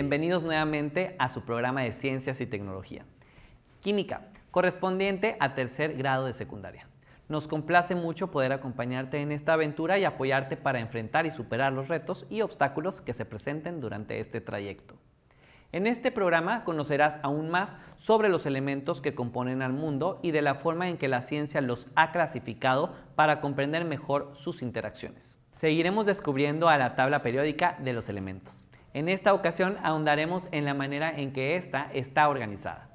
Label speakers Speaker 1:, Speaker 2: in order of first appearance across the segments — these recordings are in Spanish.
Speaker 1: bienvenidos nuevamente a su programa de Ciencias y Tecnología. Química, correspondiente a tercer grado de secundaria. Nos complace mucho poder acompañarte en esta aventura y apoyarte para enfrentar y superar los retos y obstáculos que se presenten durante este trayecto. En este programa conocerás aún más sobre los elementos que componen al mundo y de la forma en que la ciencia los ha clasificado para comprender mejor sus interacciones. Seguiremos descubriendo a la tabla periódica de los elementos. En esta ocasión ahondaremos en la manera en que ésta está organizada.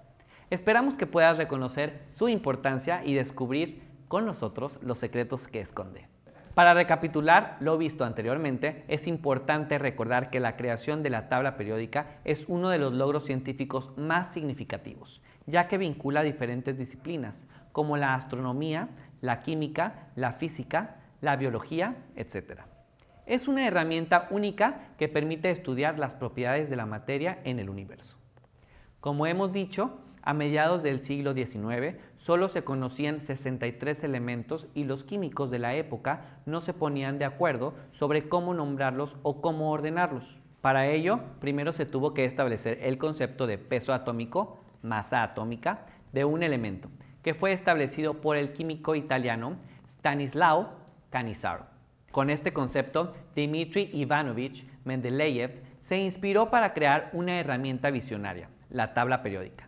Speaker 1: Esperamos que puedas reconocer su importancia y descubrir con nosotros los secretos que esconde. Para recapitular lo visto anteriormente, es importante recordar que la creación de la tabla periódica es uno de los logros científicos más significativos, ya que vincula diferentes disciplinas, como la astronomía, la química, la física, la biología, etc. Es una herramienta única que permite estudiar las propiedades de la materia en el universo. Como hemos dicho, a mediados del siglo XIX solo se conocían 63 elementos y los químicos de la época no se ponían de acuerdo sobre cómo nombrarlos o cómo ordenarlos. Para ello, primero se tuvo que establecer el concepto de peso atómico, masa atómica, de un elemento, que fue establecido por el químico italiano Stanislao Cannizzaro. Con este concepto, Dmitri Ivanovich Mendeleev se inspiró para crear una herramienta visionaria, la tabla periódica.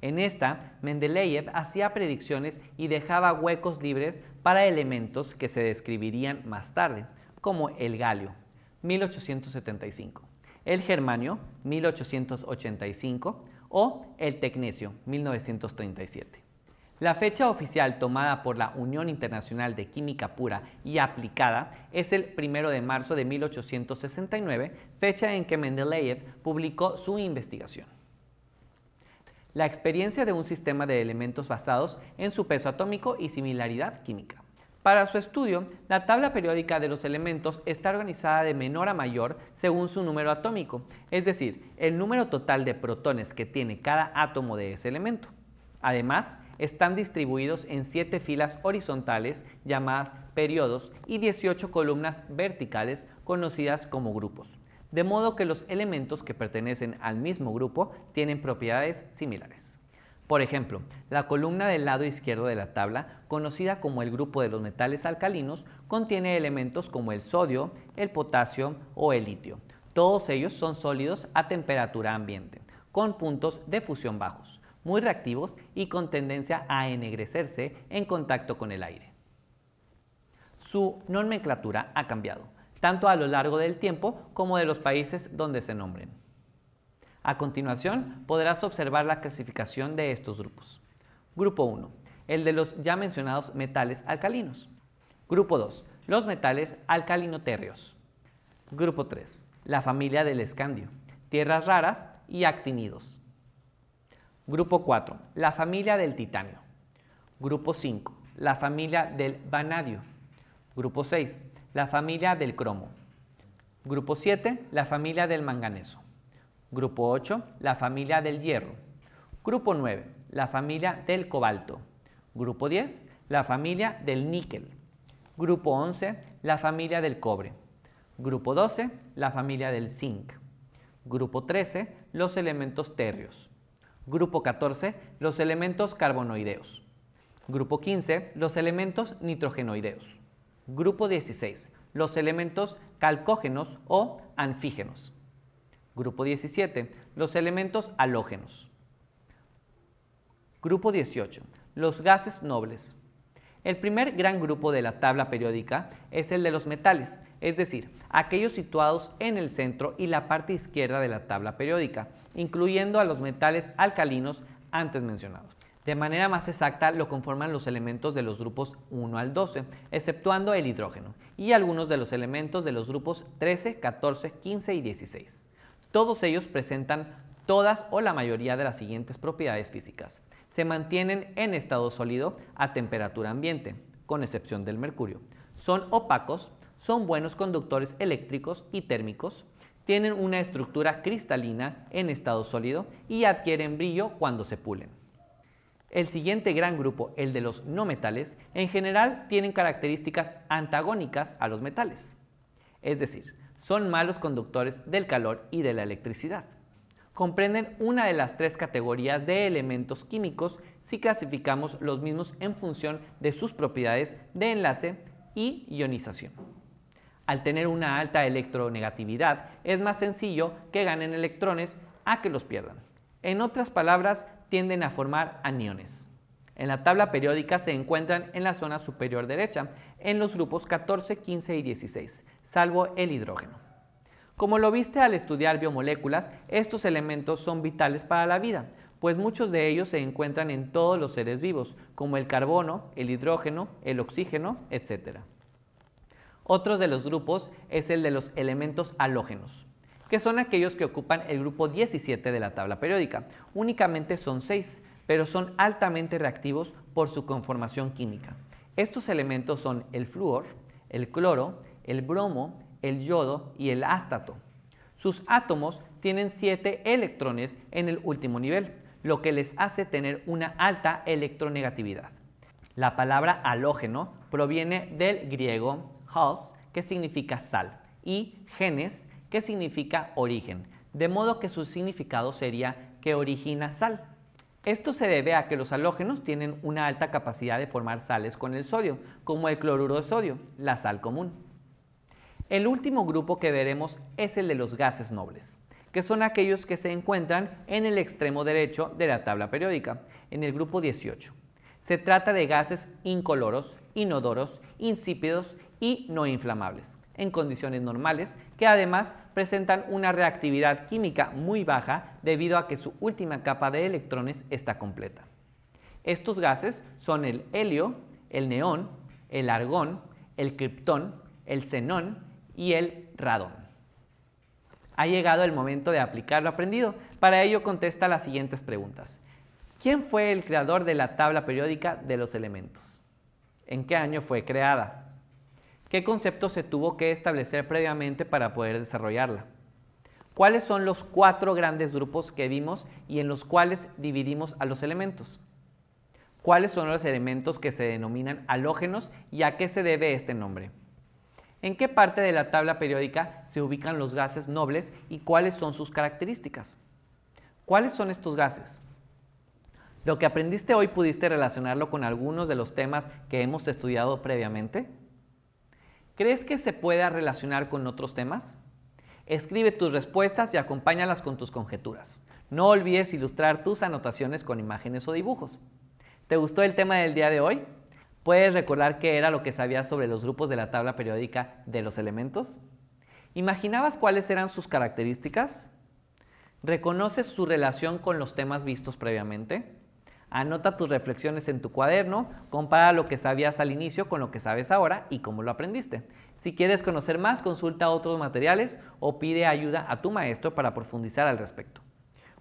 Speaker 1: En esta, Mendeleev hacía predicciones y dejaba huecos libres para elementos que se describirían más tarde, como el galio, 1875, el germanio, 1885, o el tecnesio, 1937. La fecha oficial tomada por la Unión Internacional de Química Pura y Aplicada es el 1 de marzo de 1869, fecha en que Mendeleev publicó su investigación. La experiencia de un sistema de elementos basados en su peso atómico y similaridad química. Para su estudio, la tabla periódica de los elementos está organizada de menor a mayor según su número atómico, es decir, el número total de protones que tiene cada átomo de ese elemento. Además, están distribuidos en 7 filas horizontales llamadas periodos y 18 columnas verticales conocidas como grupos, de modo que los elementos que pertenecen al mismo grupo tienen propiedades similares. Por ejemplo, la columna del lado izquierdo de la tabla, conocida como el grupo de los metales alcalinos, contiene elementos como el sodio, el potasio o el litio. Todos ellos son sólidos a temperatura ambiente, con puntos de fusión bajos muy reactivos y con tendencia a ennegrecerse en contacto con el aire. Su nomenclatura ha cambiado, tanto a lo largo del tiempo como de los países donde se nombren. A continuación podrás observar la clasificación de estos grupos. Grupo 1. El de los ya mencionados metales alcalinos. Grupo 2. Los metales alcalinotérreos. Grupo 3. La familia del escandio, tierras raras y actinidos. Grupo 4, la familia del titanio. Grupo 5, la familia del vanadio. Grupo 6, la familia del cromo. Grupo 7, la familia del manganeso. Grupo 8, la familia del hierro. Grupo 9, la familia del cobalto. Grupo 10, la familia del níquel. Grupo 11, la familia del cobre. Grupo 12, la familia del zinc. Grupo 13, los elementos térreos. Grupo 14, los elementos carbonoideos. Grupo 15, los elementos nitrogenoideos. Grupo 16, los elementos calcógenos o anfígenos. Grupo 17, los elementos halógenos. Grupo 18, los gases nobles. El primer gran grupo de la tabla periódica es el de los metales, es decir, aquellos situados en el centro y la parte izquierda de la tabla periódica, incluyendo a los metales alcalinos antes mencionados. De manera más exacta lo conforman los elementos de los grupos 1 al 12, exceptuando el hidrógeno, y algunos de los elementos de los grupos 13, 14, 15 y 16. Todos ellos presentan todas o la mayoría de las siguientes propiedades físicas. Se mantienen en estado sólido a temperatura ambiente, con excepción del mercurio. Son opacos, son buenos conductores eléctricos y térmicos, tienen una estructura cristalina en estado sólido y adquieren brillo cuando se pulen. El siguiente gran grupo, el de los no metales, en general tienen características antagónicas a los metales. Es decir, son malos conductores del calor y de la electricidad. Comprenden una de las tres categorías de elementos químicos si clasificamos los mismos en función de sus propiedades de enlace y ionización al tener una alta electronegatividad, es más sencillo que ganen electrones a que los pierdan. En otras palabras, tienden a formar aniones. En la tabla periódica se encuentran en la zona superior derecha, en los grupos 14, 15 y 16, salvo el hidrógeno. Como lo viste al estudiar biomoléculas, estos elementos son vitales para la vida, pues muchos de ellos se encuentran en todos los seres vivos, como el carbono, el hidrógeno, el oxígeno, etcétera. Otro de los grupos es el de los elementos halógenos, que son aquellos que ocupan el grupo 17 de la tabla periódica. Únicamente son 6, pero son altamente reactivos por su conformación química. Estos elementos son el flúor, el cloro, el bromo, el yodo y el ástato. Sus átomos tienen 7 electrones en el último nivel, lo que les hace tener una alta electronegatividad. La palabra halógeno proviene del griego que significa sal, y genes, que significa origen, de modo que su significado sería que origina sal. Esto se debe a que los halógenos tienen una alta capacidad de formar sales con el sodio, como el cloruro de sodio, la sal común. El último grupo que veremos es el de los gases nobles, que son aquellos que se encuentran en el extremo derecho de la tabla periódica, en el grupo 18. Se trata de gases incoloros, inodoros, insípidos y no inflamables, en condiciones normales, que además presentan una reactividad química muy baja debido a que su última capa de electrones está completa. Estos gases son el helio, el neón, el argón, el criptón, el xenón y el radón. Ha llegado el momento de aplicar lo aprendido. Para ello contesta las siguientes preguntas. ¿Quién fue el creador de la tabla periódica de los elementos? ¿En qué año fue creada? ¿Qué concepto se tuvo que establecer previamente para poder desarrollarla? ¿Cuáles son los cuatro grandes grupos que vimos y en los cuales dividimos a los elementos? ¿Cuáles son los elementos que se denominan halógenos y a qué se debe este nombre? ¿En qué parte de la tabla periódica se ubican los gases nobles y cuáles son sus características? ¿Cuáles son estos gases? Lo que aprendiste hoy pudiste relacionarlo con algunos de los temas que hemos estudiado previamente. ¿Crees que se pueda relacionar con otros temas? Escribe tus respuestas y acompáñalas con tus conjeturas. No olvides ilustrar tus anotaciones con imágenes o dibujos. ¿Te gustó el tema del día de hoy? ¿Puedes recordar qué era lo que sabías sobre los grupos de la tabla periódica de los elementos? ¿Imaginabas cuáles eran sus características? ¿Reconoces su relación con los temas vistos previamente? Anota tus reflexiones en tu cuaderno, compara lo que sabías al inicio con lo que sabes ahora y cómo lo aprendiste. Si quieres conocer más, consulta otros materiales o pide ayuda a tu maestro para profundizar al respecto.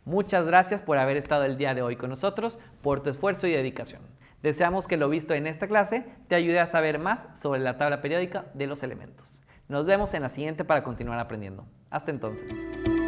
Speaker 1: Muchas gracias por haber estado el día de hoy con nosotros, por tu esfuerzo y dedicación. Deseamos que lo visto en esta clase te ayude a saber más sobre la tabla periódica de los elementos. Nos vemos en la siguiente para continuar aprendiendo. Hasta entonces.